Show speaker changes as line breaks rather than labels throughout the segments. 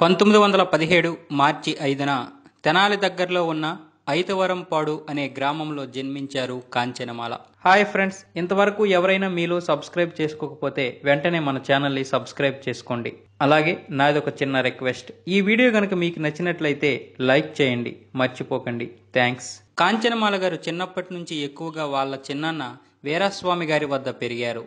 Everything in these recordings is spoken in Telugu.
పంతొమ్మిది వందల పదిహేడు మార్చి ఐదున తెనాలి దగ్గరలో ఉన్న ఐతవరంపాడు అనే గ్రామంలో జన్మించారు కాంచనమాల హాయ్ ఫ్రెండ్స్ ఇంతవరకు ఎవరైనా మీలో సబ్స్క్రైబ్ చేసుకోకపోతే వెంటనే మన ఛానల్ని సబ్స్క్రైబ్ చేసుకోండి అలాగే నాది ఒక చిన్న రిక్వెస్ట్ ఈ వీడియో కనుక మీకు నచ్చినట్లయితే లైక్ చేయండి మర్చిపోకండి థ్యాంక్స్ కాంచనమాల గారు చిన్నప్పటి నుంచి ఎక్కువగా వాళ్ళ చిన్నాన్న వీరాస్వామి గారి వద్ద పెరిగారు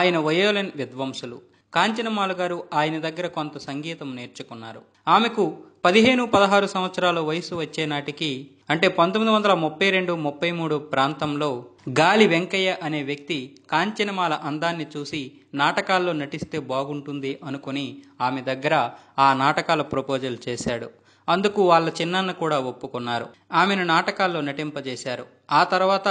ఆయన వయోలిన్ విద్వాంసులు కాంచనమాల గారు ఆయన దగ్గర కొంత సంగీతం నేర్చుకున్నారు ఆమెకు పదిహేను పదహారు సంవత్సరాల వయసు వచ్చే నాటికి అంటే పంతొమ్మిది వందల ముప్పై రెండు ముప్పై మూడు ప్రాంతంలో గాలి వెంకయ్య అనే వ్యక్తి కాంచనమాల అందాన్ని చూసి నాటకాల్లో నటిస్తే బాగుంటుంది అనుకుని ఆమె దగ్గర ఆ నాటకాల ప్రపోజల్ చేశాడు అందుకు వాళ్ళ చిన్నాన్న కూడా ఒప్పుకున్నారు ఆమెను నాటకాల్లో నటింపజేశారు ఆ తర్వాత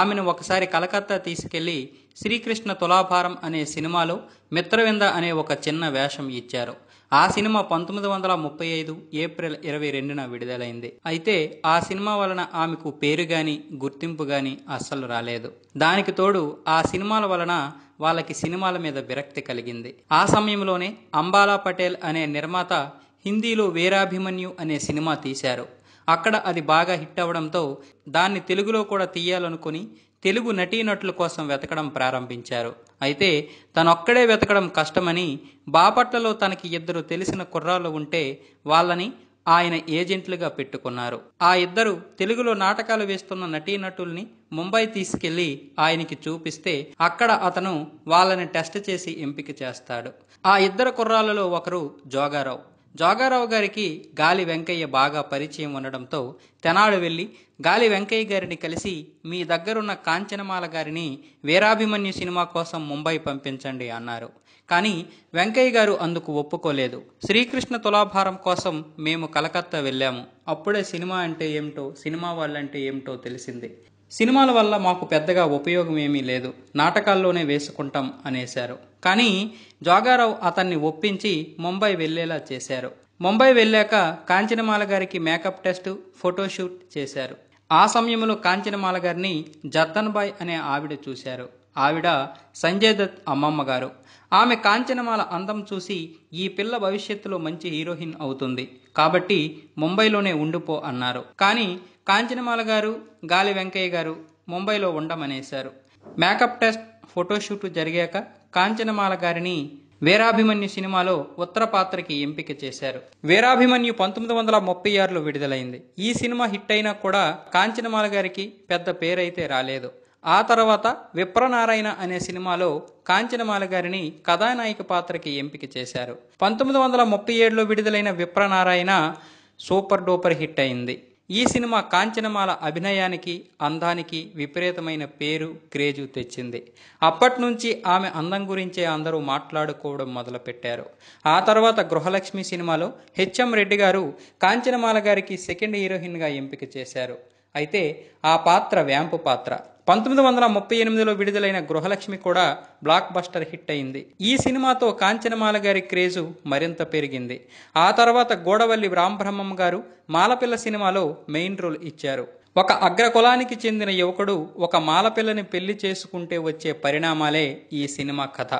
ఆమెను ఒకసారి కలకత్తా తీసుకెళ్లి శ్రీకృష్ణ తులాభారం అనే సినిమాలో మిత్రవింద అనే ఒక చిన్న వేషం ఇచ్చారు ఆ సినిమా పంతొమ్మిది వందల ముప్పై ఐదు ఏప్రిల్ ఇరవై రెండున విడుదలైంది అయితే ఆ సినిమా వలన ఆమెకు పేరు గాని గుర్తింపు గాని అస్సలు రాలేదు దానికి తోడు ఆ సినిమాల వలన వాళ్ళకి సినిమాల మీద విరక్తి కలిగింది ఆ సమయంలోనే అంబాలా పటేల్ అనే నిర్మాత హిందీలో వీరాభిమన్యు అనే సినిమా తీశారు అక్కడ అది బాగా హిట్ అవ్వడంతో దాన్ని తెలుగులో కూడా తీయాలనుకుని తెలుగు నటీనటుల కోసం వెతకడం ప్రారంభించారు అయితే తనొక్కడే వెతకడం కష్టమని బాపట్లలో తనకి ఇద్దరు తెలిసిన కుర్రాళ్ళు ఉంటే వాళ్ళని ఆయన ఏజెంట్లుగా పెట్టుకున్నారు ఆ ఇద్దరు తెలుగులో నాటకాలు వేస్తున్న నటీనటుల్ని ముంబై తీసుకెళ్లి ఆయనకి చూపిస్తే అక్కడ అతను వాళ్ళని టెస్ట్ చేసి ఎంపిక చేస్తాడు ఆ ఇద్దరు కుర్రాళ్ళలో ఒకరు జోగారావు జోగారావు గారికి గాలి వెంకయ్య బాగా పరిచయం ఉండడంతో తెనాడు వెళ్ళి గాలి వెంకయ్య గారిని కలిసి మీ దగ్గరున్న కాంచనమాల గారిని వీరాభిమన్యు సినిమా కోసం ముంబై పంపించండి అన్నారు కానీ వెంకయ్య గారు అందుకు ఒప్పుకోలేదు శ్రీకృష్ణ తులాభారం కోసం మేము కలకత్తా వెళ్ళాము అప్పుడే సినిమా అంటే ఏమిటో సినిమా వాళ్ళంటే ఏమిటో తెలిసింది సినిమాల వల్ల మాకు పెద్దగా ఉపయోగం ఏమీ లేదు నాటకాల్లోనే వేసుకుంటాం అనేశారు కానీ జోగారావు అతన్ని ఒప్పించి ముంబై వెళ్లేలా చేశారు ముంబై వెళ్ళాక కాంచనమాల గారికి మేకప్ టెస్ట్ ఫోటోషూట్ చేశారు ఆ సమయంలో కాంచనమాల గారిని జద్దన్బాయ్ అనే ఆవిడ చూశారు ఆవిడ సంజయ్ దత్ అమ్మమ్మ గారు ఆమె కాంచనమాల అందం చూసి ఈ పిల్ల భవిష్యత్తులో మంచి హీరోయిన్ అవుతుంది కాబట్టి ముంబైలోనే ఉండిపో అన్నారు కానీ కాంచనమాల గారు గాలి వెంకయ్య గారు ముంబైలో ఉండమనేశారు మేకప్ టెస్ట్ ఫోటోషూట్ జరిగాక కాంచనమాల గారిని వీరాభిమన్యు సినిమాలో ఉత్తర పాత్రకి ఎంపిక చేశారు వీరాభిమన్యు పంతొమ్మిది వందల ముప్పై ఆరులో విడుదలైంది ఈ సినిమా హిట్ అయినా కూడా కాంచనమాల గారికి పెద్ద పేరైతే రాలేదు ఆ తర్వాత విప్రనారాయణ అనే సినిమాలో కాంచనమాల గారిని కథానాయక పాత్రకి ఎంపిక చేశారు పంతొమ్మిది వందల ముప్పై ఏడులో విడుదలైన విప్రనారాయణ సూపర్ డూపర్ హిట్ అయింది ఈ సినిమా కాంచనమాల అభినయానికి అందానికి విపరీతమైన పేరు క్రేజు తెచ్చింది అప్పటి నుంచి ఆమె అందం గురించే అందరూ మాట్లాడుకోవడం మొదలుపెట్టారు ఆ తర్వాత గృహలక్ష్మి సినిమాలో హెచ్ఎం రెడ్డి గారు కాంచనమాల గారికి సెకండ్ హీరోయిన్గా ఎంపిక చేశారు అయితే ఆ పాత్ర వ్యాంపు పాత్ర పంతొమ్మిది వందల ముప్పై ఎనిమిదిలో విడుదలైన గృహలక్ష్మి కూడా బ్లాక్ బస్టర్ హిట్ అయింది ఈ సినిమాతో కాంచనమాల గారి క్రేజు మరింత పెరిగింది ఆ తర్వాత గోడవల్లి రాంబ్రహ్మం గారు మాలపిల్ల సినిమాలో మెయిన్ రోల్ ఇచ్చారు ఒక అగ్రకులానికి చెందిన యువకుడు ఒక మాలపిల్లని పెళ్లి చేసుకుంటే వచ్చే పరిణామాలే ఈ సినిమా కథ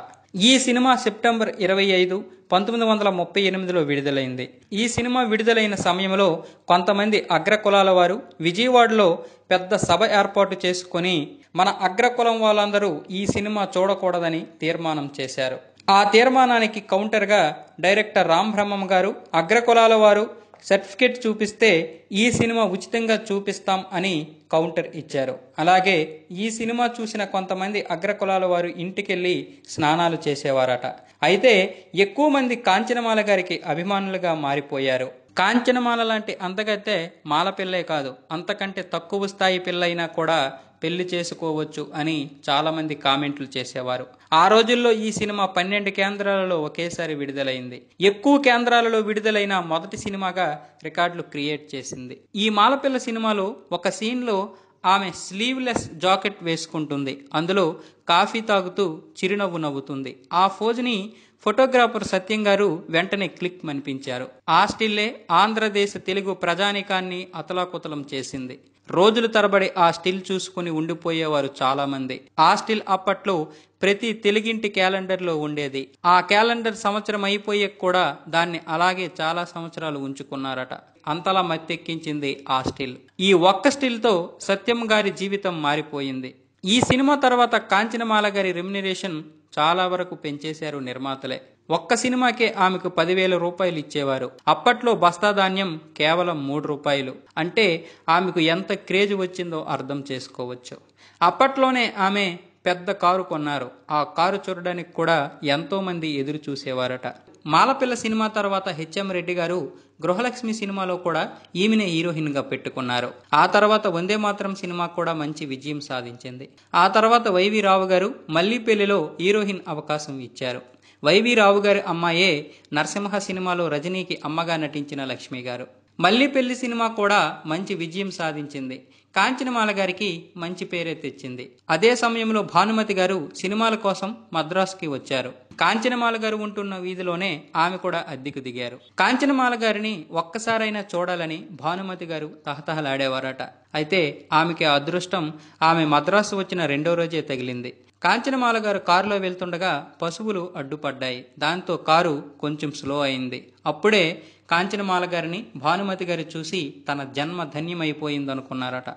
ఈ సినిమా సెప్టెంబర్ ఇరవై ఐదు పంతొమ్మిది వందల ముప్పై ఎనిమిదిలో విడుదలైంది ఈ సినిమా విడుదలైన సమయంలో కొంతమంది అగ్రకులాల వారు విజయవాడలో పెద్ద సభ ఏర్పాటు చేసుకొని మన అగ్రకులం వాళ్ళందరూ ఈ సినిమా చూడకూడదని తీర్మానం చేశారు ఆ తీర్మానానికి కౌంటర్గా డైరెక్టర్ రామ్ బ్రహ్మం గారు అగ్రకులాల వారు సర్టిఫికేట్ చూపిస్తే ఈ సినిమా ఉచితంగా చూపిస్తాం అని కౌంటర్ ఇచ్చారు అలాగే ఈ సినిమా చూసిన కొంతమంది అగ్రకులాల వారు ఇంటికెళ్ళి స్నానాలు చేసేవారట అయితే ఎక్కువ మంది కాంచనమాల గారికి అభిమానులుగా మారిపోయారు కాంచనమాల లాంటి అంతకైతే మాల పిల్లే కాదు అంతకంటే తక్కువ స్థాయి పిల్లైనా కూడా పెళ్లి చేసుకోవచ్చు అని చాలామంది కామెంట్లు చేసేవారు ఆ రోజుల్లో ఈ సినిమా పన్నెండు కేంద్రాలలో ఒకేసారి విడుదలైంది ఎక్కువ కేంద్రాలలో విడుదలైన మొదటి సినిమాగా రికార్డులు క్రియేట్ చేసింది ఈ మాలపిల్ల సినిమాలో ఒక సీన్లో ఆమె స్లీవ్లెస్ జాకెట్ వేసుకుంటుంది అందులో కాఫీ తాగుతూ చిరునవ్వు నవ్వుతుంది ఆ ఫోజ్ని ఫోటోగ్రాఫర్ సత్యం గారు వెంటనే క్లిక్ మనిపించారు ఆ స్టిల్లే ఆంధ్రదేశ తెలుగు ప్రజానికాన్ని అతలాకుతలం చేసింది రోజుల తరబడి ఆ స్టిల్ చూసుకుని ఉండిపోయేవారు చాలామంది ఆ స్టిల్ అప్పట్లో ప్రతి తెలుగింటి క్యాలెండర్లో ఉండేది ఆ క్యాలెండర్ సంవత్సరం అయిపోయే కూడా దాన్ని అలాగే చాలా సంవత్సరాలు ఉంచుకున్నారట అంతలా మత్తెక్కించింది ఆ స్టిల్ ఈ ఒక్క స్టిల్తో సత్యం గారి జీవితం మారిపోయింది ఈ సినిమా తర్వాత కాంచనమాల గారి రెమ్యునరేషన్ చాలా వరకు పెంచేశారు నిర్మాతలే ఒక్క సినిమాకే ఆమెకు పదివేల రూపాయలు ఇచ్చేవారు అప్పట్లో బస్తా ధాన్యం కేవలం మూడు రూపాయలు అంటే ఆమెకు ఎంత క్రేజ్ వచ్చిందో అర్థం చేసుకోవచ్చు అప్పట్లోనే ఆమె పెద్ద కారు కొన్నారు ఆ కారు చూడడానికి కూడా ఎంతోమంది ఎదురు చూసేవారట మాలపిల్ల సినిమా తర్వాత హెచ్ఎం రెడ్డి గారు గృహలక్ష్మి సినిమాలో కూడా ఈమెనే హీరోయిన్గా పెట్టుకున్నారు ఆ తర్వాత వందే మాత్రం సినిమా కూడా మంచి విజయం సాధించింది ఆ తర్వాత వైవి రావు గారు మల్లీపల్లిలో హీరోయిన్ అవకాశం ఇచ్చారు వైవి రావు గారి అమ్మాయే నరసింహ సినిమాలో రజనీకి అమ్మగా నటించిన లక్ష్మి గారు మల్లిపెల్లి సినిమా కూడా మంచి విజయం సాధించింది కాంచనమాల గారికి మంచి పేరే తెచ్చింది అదే సమయంలో భానుమతి గారు సినిమాల కోసం మద్రాసుకి వచ్చారు కాంచనమాల గారు ఉంటున్న వీధిలోనే ఆమె కూడా అద్దెకు దిగారు కాంచనమాల గారిని ఒక్కసారైనా చూడాలని భానుమతి గారు తహతహలాడేవారట అయితే ఆమెకి అదృష్టం ఆమె మద్రాసు వచ్చిన రెండో రోజే తగిలింది కాంచనమాల గారు కారులో వెళ్తుండగా పశువులు అడ్డుపడ్డాయి దాంతో కారు కొంచెం స్లో అయింది అప్పుడే కాంచనమాల గారిని భానుమతి గారి చూసి తన జన్మ ధన్యమైపోయిందనుకున్నారట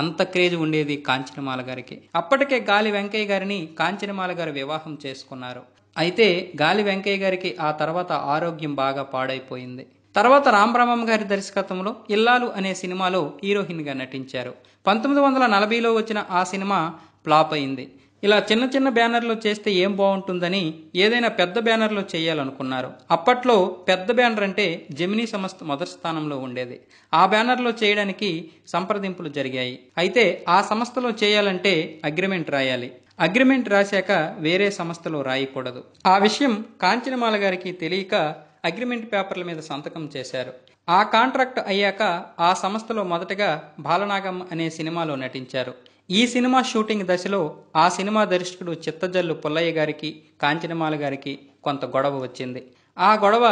అంత క్రేజ్ ఉండేది కాంచనమాల గారికి అప్పటికే గాలి వెంకయ్య గారిని కాంచనమాల గారు వివాహం చేసుకున్నారు అయితే గాలి వెంకయ్య గారికి ఆ తర్వాత ఆరోగ్యం బాగా పాడైపోయింది తర్వాత రామబ్రహ్మం గారి దర్శకత్వంలో ఇల్లాలు అనే సినిమాలో హీరోయిన్గా నటించారు పంతొమ్మిది వందల నలభైలో వచ్చిన ఆ సినిమా ఫ్లాప్ అయింది ఇలా చిన్న చిన్న బ్యానర్లు చేస్తే ఏం బాగుంటుందని ఏదైనా పెద్ద బ్యానర్లో చేయాలనుకున్నారు అప్పట్లో పెద్ద బ్యానర్ అంటే జమినీ సంస్థ మొదటి స్థానంలో ఉండేది ఆ బ్యానర్లో చేయడానికి సంప్రదింపులు జరిగాయి అయితే ఆ సంస్థలో చేయాలంటే అగ్రిమెంట్ రాయాలి అగ్రిమెంట్ రాశాక వేరే సంస్థలో రాయకూడదు ఆ విషయం కాంచనమాల గారికి తెలియక అగ్రిమెంట్ పేపర్ల మీద సంతకం చేశారు ఆ కాంట్రాక్ట్ అయ్యాక ఆ సంస్థలో మొదటగా బాలనాగం అనే సినిమాలో నటించారు ఈ సినిమా షూటింగ్ దశలో ఆ సినిమా దర్శకుడు చిత్తజల్లు పుల్లయ్య గారికి కాంచనమాల గారికి కొంత గొడవ వచ్చింది ఆ గొడవ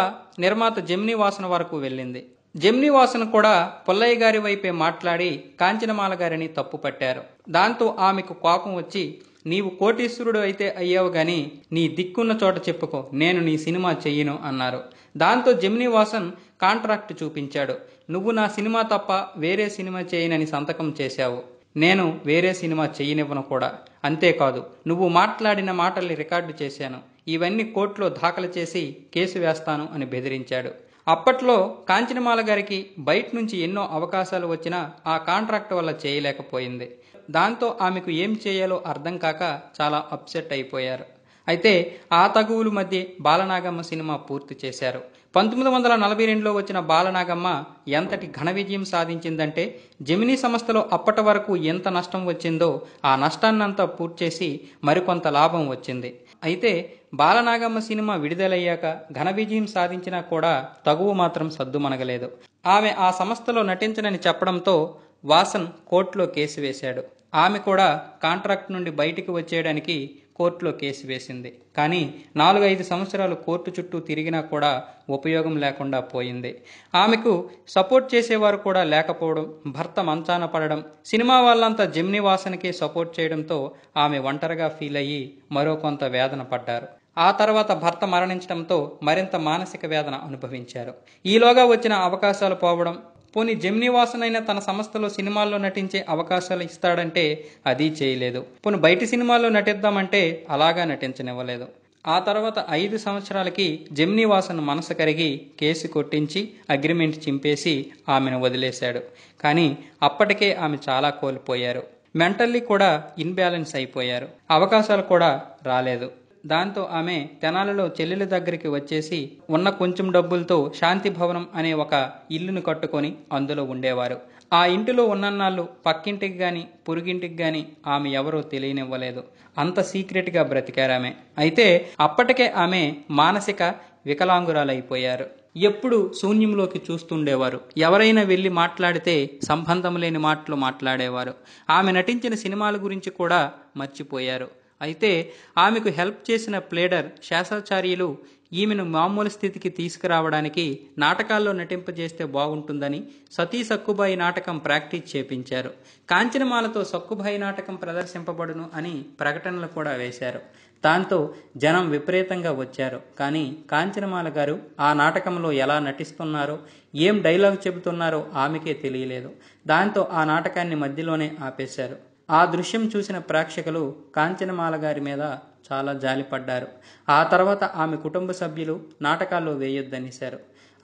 నిర్మాత జమ్ని వాసన వరకు వెళ్ళింది జమ్ని వాసన కూడా పుల్లయ్య గారి వైపే మాట్లాడి కాంచనమాల గారిని తప్పు పట్టారు దాంతో ఆమెకు కోపం వచ్చి నీవు కోటీశ్వరుడు అయితే అయ్యావు కానీ నీ దిక్కున్న చోట చెప్పుకో నేను నీ సినిమా చెయ్యను అన్నారు దాంతో జమ్ని వాసన్ కాంట్రాక్ట్ చూపించాడు నువ్వు నా సినిమా తప్ప వేరే సినిమా చేయనని సంతకం చేశావు నేను వేరే సినిమా చేయనివ్వను కూడా అంతేకాదు నువ్వు మాట్లాడిన మాటల్ని రికార్డు చేశాను ఇవన్నీ కోర్టులో దాఖలు చేసి కేసు వేస్తాను అని బెదిరించాడు అప్పట్లో కాంచనమాల గారికి బయట నుంచి ఎన్నో అవకాశాలు వచ్చినా ఆ కాంట్రాక్ట్ వల్ల చేయలేకపోయింది దాంతో ఆమెకు ఏం చేయాలో అర్థం కాక చాలా అప్సెట్ అయిపోయారు అయితే ఆ తగువులు మధ్య బాలనాగమ్మ సినిమా పూర్తి చేశారు పంతొమ్మిది వందల నలభై రెండులో వచ్చిన బాలనాగమ్మ ఎంతటి ఘన విజయం సాధించిందంటే జమినీ సంస్థలో అప్పటి వరకు ఎంత నష్టం వచ్చిందో ఆ నష్టాన్నంతా పూర్తి చేసి మరికొంత లాభం వచ్చింది అయితే బాలనాగమ్మ సినిమా విడుదలయ్యాక ఘన విజయం సాధించినా కూడా తగువు మాత్రం సద్దుమనగలేదు ఆమె ఆ సంస్థలో నటించనని చెప్పడంతో వాసన్ కోర్టులో కేసు వేశాడు ఆమె కూడా కాంట్రాక్ట్ నుండి బయటికి వచ్చేయడానికి కోర్టులో కేసు వేసింది కానీ నాలుగైదు సంవత్సరాలు కోర్టు చుట్టూ తిరిగినా కూడా ఉపయోగం లేకుండా పోయింది ఆమెకు సపోర్ట్ చేసేవారు కూడా లేకపోవడం భర్త మంచాన పడడం సినిమా వాళ్ళంతా జెమ్ని వాసనకే సపోర్ట్ చేయడంతో ఆమె ఒంటరిగా ఫీల్ అయ్యి మరో కొంత వేదన పడ్డారు ఆ తర్వాత భర్త మరణించడంతో మరింత మానసిక వేదన అనుభవించారు ఈలోగా వచ్చిన అవకాశాలు పోవడం పోనీ జెమిని వాసన్ అయినా తన సంస్థలో సినిమాల్లో నటించే అవకాశాలు ఇస్తాడంటే అది చేయలేదు పోనీ బయటి సినిమాల్లో నటిద్దామంటే అలాగా నటించనివ్వలేదు ఆ తర్వాత ఐదు సంవత్సరాలకి జెమిని వాసన్ మనసు కరిగి కేసు కొట్టించి అగ్రిమెంట్ చింపేసి ఆమెను వదిలేశాడు కానీ అప్పటికే ఆమె చాలా కోల్పోయారు మెంటల్లీ కూడా ఇన్బ్యాలెన్స్ అయిపోయారు అవకాశాలు కూడా రాలేదు దాంతో ఆమె తెనాలలో చెల్లెల దగ్గరికి వచ్చేసి ఉన్న కొంచెం డబ్బులతో శాంతి భవనం అనే ఒక ఇల్లును కట్టుకొని అందులో ఉండేవారు ఆ ఇంటిలో ఉన్నన్నాళ్ళు పక్కింటికి కానీ పురుగింటికి కానీ ఆమె ఎవరో తెలియనివ్వలేదు అంత సీక్రెట్గా బ్రతికారామె అయితే అప్పటికే ఆమె మానసిక వికలాంగురాలైపోయారు ఎప్పుడు శూన్యంలోకి చూస్తుండేవారు ఎవరైనా వెళ్ళి మాట్లాడితే సంబంధం లేని మాటలు మాట్లాడేవారు ఆమె నటించిన సినిమాల గురించి కూడా మర్చిపోయారు అయితే ఆమెకు హెల్ప్ చేసిన ప్లేడర్ శేషాచార్యులు ఈమెను మామూలు స్థితికి తీసుకురావడానికి నాటకాల్లో నటింపజేస్తే బాగుంటుందని సతీ సక్కుబాయి నాటకం ప్రాక్టీస్ చేపించారు కాంచనమాలతో సక్కుబాయి నాటకం ప్రదర్శింపబడును అని ప్రకటనలు కూడా వేశారు దాంతో జనం విపరీతంగా వచ్చారు కానీ కాంచనమాల గారు ఆ నాటకంలో ఎలా నటిస్తున్నారో ఏం డైలాగ్ చెబుతున్నారో ఆమెకే తెలియలేదు దాంతో ఆ నాటకాన్ని మధ్యలోనే ఆపేశారు ఆ దృశ్యం చూసిన ప్రేక్షకులు కాంచనమాల గారి మీద చాలా జాలిపడ్డారు ఆ తర్వాత ఆమె కుటుంబ సభ్యులు నాటకాల్లో వేయొద్దనేశారు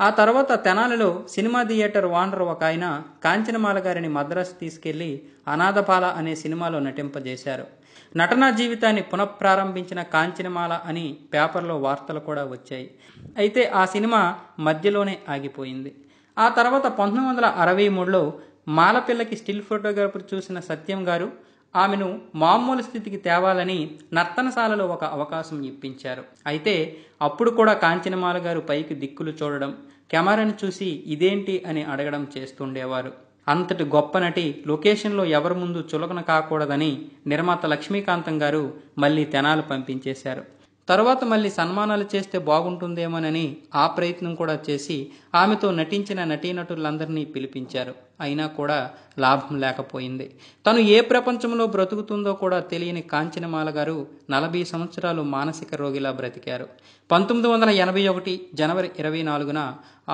ఆ తర్వాత తెనాలిలో సినిమా థియేటర్ ఓనర్ ఒక ఆయన కాంచనమాల గారిని మద్రాసు తీసుకెళ్లి అనాథపాల అనే సినిమాలో నటింపజేశారు నటనా జీవితాన్ని పునఃప్రారంభించిన కాంచనమాల అని పేపర్లో వార్తలు కూడా వచ్చాయి అయితే ఆ సినిమా మధ్యలోనే ఆగిపోయింది ఆ తర్వాత పంతొమ్మిది వందల అరవై మూడులో మాలపిల్లకి స్టిల్ ఫోటోగ్రాఫర్ చూసిన సత్యం గారు ఆమెను మామూలు స్థితికి తేవాలని నర్తనశాలలో ఒక అవకాశం ఇప్పించారు అయితే అప్పుడు కూడా కాంచనమాల గారు పైకి దిక్కులు చూడడం కెమెరాను చూసి ఇదేంటి అని అడగడం చేస్తుండేవారు అంతటి గొప్ప నటి లొకేషన్లో ఎవరి ముందు చులకన కాకూడదని నిర్మాత లక్ష్మీకాంతం గారు మళ్ళీ తెనాలు పంపించేశారు తరువాత మళ్ళీ సన్మానాలు చేస్తే బాగుంటుందేమోనని ఆ ప్రయత్నం కూడా చేసి ఆమెతో నటించిన నటీనటులందరినీ పిలిపించారు అయినా కూడా లాభం లేకపోయింది తను ఏ ప్రపంచంలో బ్రతుకుతుందో కూడా తెలియని కాంచనమాల గారు నలభై సంవత్సరాలు మానసిక రోగిలా బ్రతికారు పంతొమ్మిది వందల ఎనభై ఒకటి జనవరి ఇరవై నాలుగున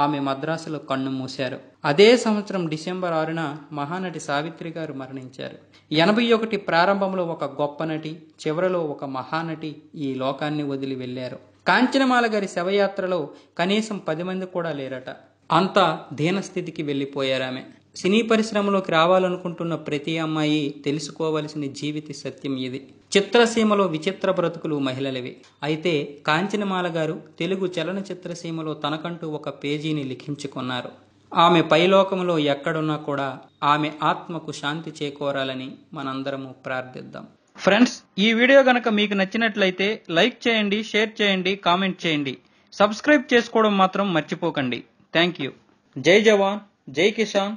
ఆమె మద్రాసులో కన్ను మూశారు అదే సంవత్సరం డిసెంబర్ ఆరున మహానటి సావిత్రి గారు మరణించారు ఎనభై ఒకటి ప్రారంభంలో ఒక గొప్ప నటి చివరలో ఒక మహానటి ఈ లోకాన్ని వదిలి వెళ్ళారు కాంచనమాల గారి శవయాత్రలో కనీసం పది మంది కూడా లేరట అంతా దీనస్థితికి వెళ్ళిపోయారామె సినీ పరిశ్రమలోకి రావాలనుకుంటున్న ప్రతి అమ్మాయి తెలుసుకోవలసిన జీవిత సత్యం ఇది చిత్రసీమలో విచిత్ర బ్రతుకులు మహిళలవి అయితే కాంచనమాల గారు తెలుగు చలనచిత్రసీమలో తనకంటూ ఒక పేజీని లిఖించుకున్నారు ఆమె పైలోకంలో ఎక్కడున్నా కూడా ఆమె ఆత్మకు శాంతి చేకూరాలని మనందరము ప్రార్థిద్దాం ఫ్రెండ్స్ ఈ వీడియో గనక మీకు నచ్చినట్లయితే లైక్ చేయండి షేర్ చేయండి కామెంట్ చేయండి సబ్స్క్రైబ్ చేసుకోవడం మాత్రం మర్చిపోకండి థ్యాంక్ యూ జై జవాన్ జై కిసాన్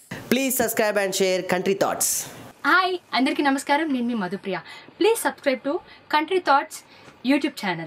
please subscribe and share country thoughts hi అందరికీ నమస్కారం నేను మీ Madhupriya please subscribe to country thoughts YouTube channel